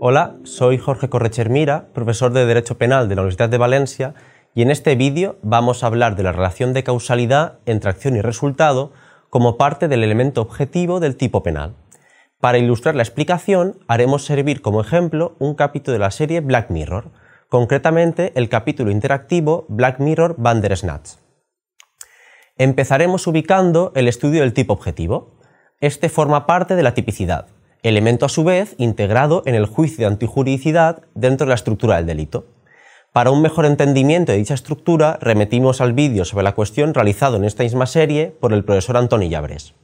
Hola, soy Jorge Correchermira, profesor de Derecho Penal de la Universidad de Valencia, y en este vídeo vamos a hablar de la relación de causalidad entre acción y resultado como parte del elemento objetivo del tipo penal. Para ilustrar la explicación, haremos servir como ejemplo un capítulo de la serie Black Mirror, concretamente el capítulo interactivo Black Mirror Bandersnatch empezaremos ubicando el estudio del tipo objetivo. Este forma parte de la tipicidad, elemento a su vez integrado en el juicio de antijuridicidad dentro de la estructura del delito. Para un mejor entendimiento de dicha estructura, remetimos al vídeo sobre la cuestión realizado en esta misma serie por el profesor Antonio Llabres.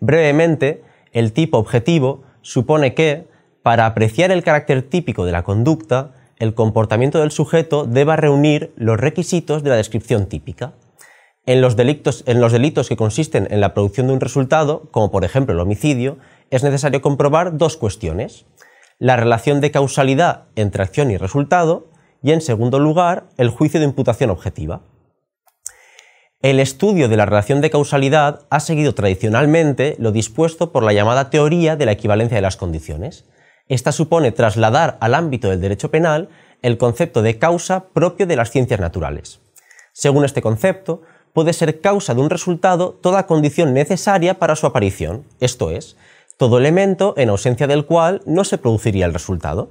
Brevemente, el tipo objetivo supone que, para apreciar el carácter típico de la conducta, el comportamiento del sujeto deba reunir los requisitos de la descripción típica. En los, delitos que consisten en la producción de un resultado, como por ejemplo el homicidio, es necesario comprobar dos cuestiones. La relación de causalidad entre acción y resultado y, en segundo lugar, el juicio de imputación objetiva. El estudio de la relación de causalidad ha seguido tradicionalmente lo dispuesto por la llamada teoría de la equivalencia de las condiciones. Esta supone trasladar al ámbito del derecho penal el concepto de causa propio de las ciencias naturales. Según este concepto, puede ser causa de un resultado toda condición necesaria para su aparición, esto es, todo elemento en ausencia del cual no se produciría el resultado.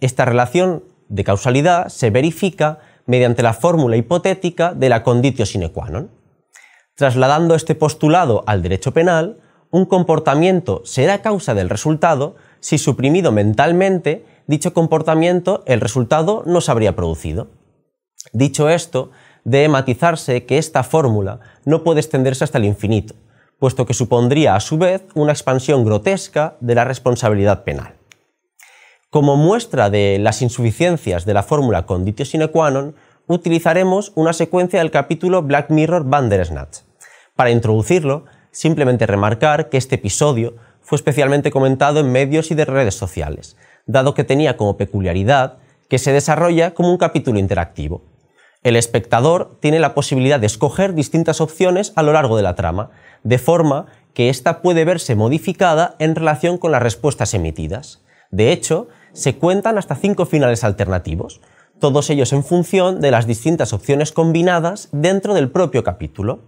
Esta relación de causalidad se verifica mediante la fórmula hipotética de la conditio sine qua non. Trasladando este postulado al derecho penal, un comportamiento será causa del resultado si suprimido mentalmente dicho comportamiento el resultado no se habría producido. Dicho esto, de matizarse que esta fórmula no puede extenderse hasta el infinito, puesto que supondría a su vez una expansión grotesca de la responsabilidad penal. Como muestra de las insuficiencias de la fórmula conditio sine qua non, utilizaremos una secuencia del capítulo Black Mirror Bandersnatch. Para introducirlo, simplemente remarcar que este episodio fue especialmente comentado en medios y de redes sociales, dado que tenía como peculiaridad que se desarrolla como un capítulo interactivo, el espectador tiene la posibilidad de escoger distintas opciones a lo largo de la trama, de forma que ésta puede verse modificada en relación con las respuestas emitidas. De hecho, se cuentan hasta cinco finales alternativos, todos ellos en función de las distintas opciones combinadas dentro del propio capítulo.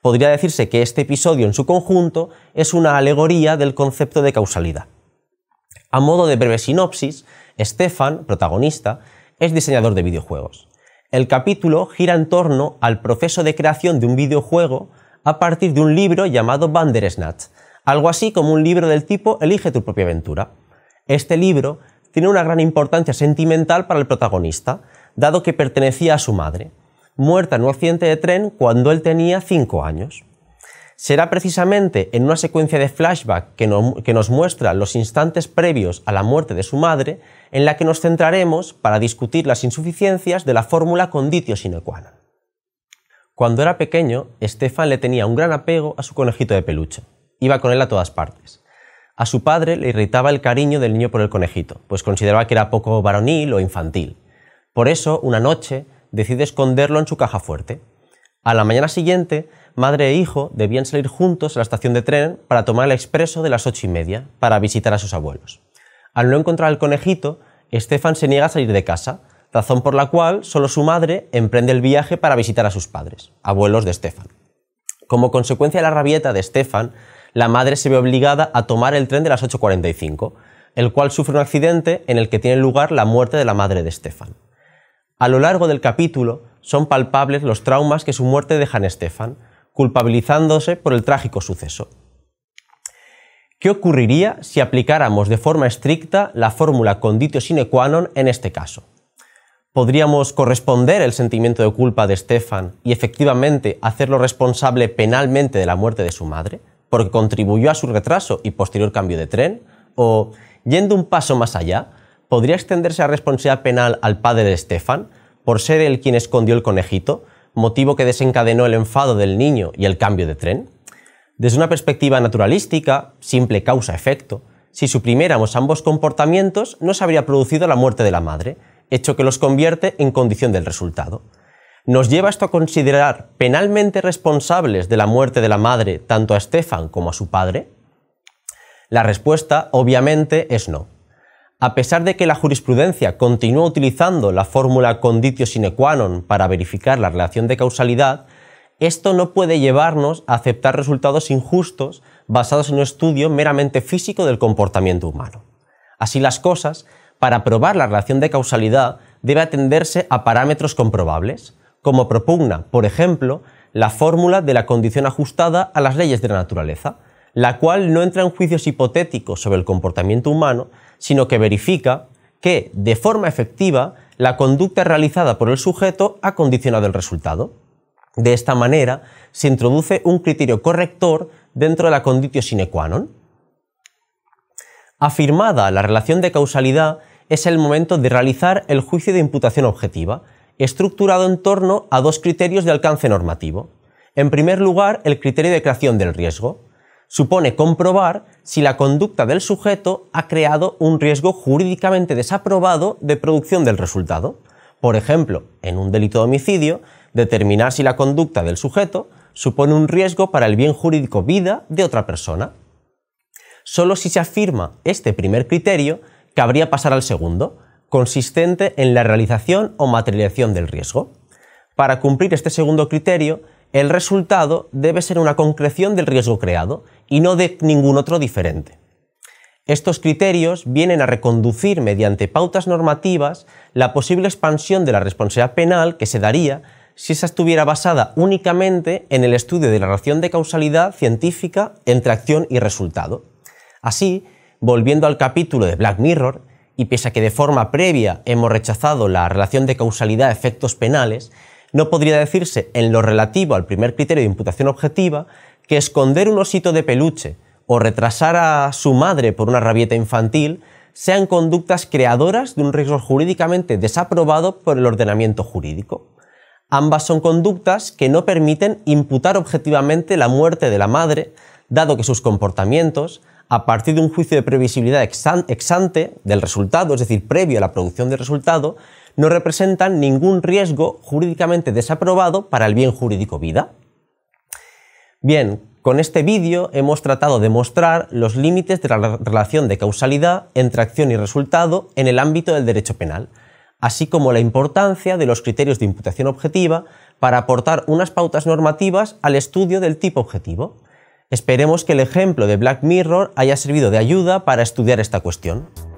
Podría decirse que este episodio en su conjunto es una alegoría del concepto de causalidad. A modo de breve sinopsis, Stefan, protagonista, es diseñador de videojuegos. El capítulo gira en torno al proceso de creación de un videojuego a partir de un libro llamado Bandersnatch, algo así como un libro del tipo Elige tu propia aventura. Este libro tiene una gran importancia sentimental para el protagonista, dado que pertenecía a su madre, muerta en un accidente de tren cuando él tenía 5 años será precisamente en una secuencia de flashback que, nos muestra los instantes previos a la muerte de su madre, en la que nos centraremos para discutir las insuficiencias de la fórmula conditio sine qua non. Cuando era pequeño, Estefan le tenía un gran apego a su conejito de peluche. Iba con él a todas partes. A su padre le irritaba el cariño del niño por el conejito, pues consideraba que era poco varonil o infantil. Por eso, una noche, decide esconderlo en su caja fuerte. A la mañana siguiente, madre e hijo debían salir juntos a la estación de tren para tomar el expreso de las ocho y media para visitar a sus abuelos. Al no encontrar al conejito, Estefan se niega a salir de casa, razón por la cual solo su madre emprende el viaje para visitar a sus padres, abuelos de Stefan. Como consecuencia de la rabieta de Stefan, la madre se ve obligada a tomar el tren de las 8.45, el cual sufre un accidente en el que tiene lugar la muerte de la madre de Stefan. A lo largo del capítulo son palpables los traumas que su muerte deja en Estefan culpabilizándose por el trágico suceso. ¿Qué ocurriría si aplicáramos de forma estricta la fórmula conditio sine qua non en este caso? ¿Podríamos corresponder el sentimiento de culpa de Stefan y efectivamente hacerlo responsable penalmente de la muerte de su madre, porque contribuyó a su retraso y posterior cambio de tren? ¿O, yendo un paso más allá, podría extenderse la responsabilidad penal al padre de Stefan por ser él quien escondió el conejito, motivo que desencadenó el enfado del niño y el cambio de tren? Desde una perspectiva naturalística, simple causa-efecto, si suprimiéramos ambos comportamientos, no se habría producido la muerte de la madre, hecho que los convierte en condición del resultado. Nos lleva esto a considerar penalmente responsables de la muerte de la madre tanto a Stefan como a su padre? La respuesta, obviamente, es no a pesar de que la jurisprudencia continúa utilizando la fórmula conditio sine qua non para verificar la relación de causalidad, esto no puede llevarnos a aceptar resultados injustos basados en un estudio meramente físico del comportamiento humano. Así las cosas, para probar la relación de causalidad debe atenderse a parámetros comprobables, como propugna, por ejemplo, la fórmula de la condición ajustada a las leyes de la naturaleza, la cual no entra en juicios hipotéticos sobre el comportamiento humano, sino que verifica que de forma efectiva la conducta realizada por el sujeto ha condicionado el resultado. De esta manera se introduce un criterio corrector dentro de la conditio sine qua non. Afirmada la relación de causalidad, es el momento de realizar el juicio de imputación objetiva, estructurado en torno a dos criterios de alcance normativo. En primer lugar, el criterio de creación del riesgo supone comprobar si la conducta del sujeto ha creado un riesgo jurídicamente desaprobado de producción del resultado. Por ejemplo, en un delito de homicidio, determinar si la conducta del sujeto supone un riesgo para el bien jurídico vida de otra persona. Solo si se afirma este primer criterio, cabría pasar al segundo, consistente en la realización o materialización del riesgo. Para cumplir este segundo criterio, el resultado debe ser una concreción del riesgo creado, y no de ningún otro diferente. Estos criterios vienen a reconducir mediante pautas normativas la posible expansión de la responsabilidad penal que se daría si esa estuviera basada únicamente en el estudio de la relación de causalidad científica entre acción y resultado. Así, volviendo al capítulo de Black Mirror, y pese a que de forma previa hemos rechazado la relación de causalidad efectos penales, no podría decirse en lo relativo al primer criterio de imputación objetiva esconder un osito de peluche o retrasar a su madre por una rabieta infantil sean conductas creadoras de un riesgo jurídicamente desaprobado por el ordenamiento jurídico. Ambas son conductas que no permiten imputar objetivamente la muerte de la madre, dado que sus comportamientos, a partir de un juicio de previsibilidad exante del resultado, es decir, previo a la producción del resultado, no representan ningún riesgo jurídicamente desaprobado para el bien jurídico vida. Bien, con este vídeo hemos tratado de mostrar los límites de la relación de causalidad entre acción y resultado en el ámbito del derecho penal, así como la importancia de los criterios de imputación objetiva para aportar unas pautas normativas al estudio del tipo objetivo. Esperemos que el ejemplo de Black Mirror haya servido de ayuda para estudiar esta cuestión.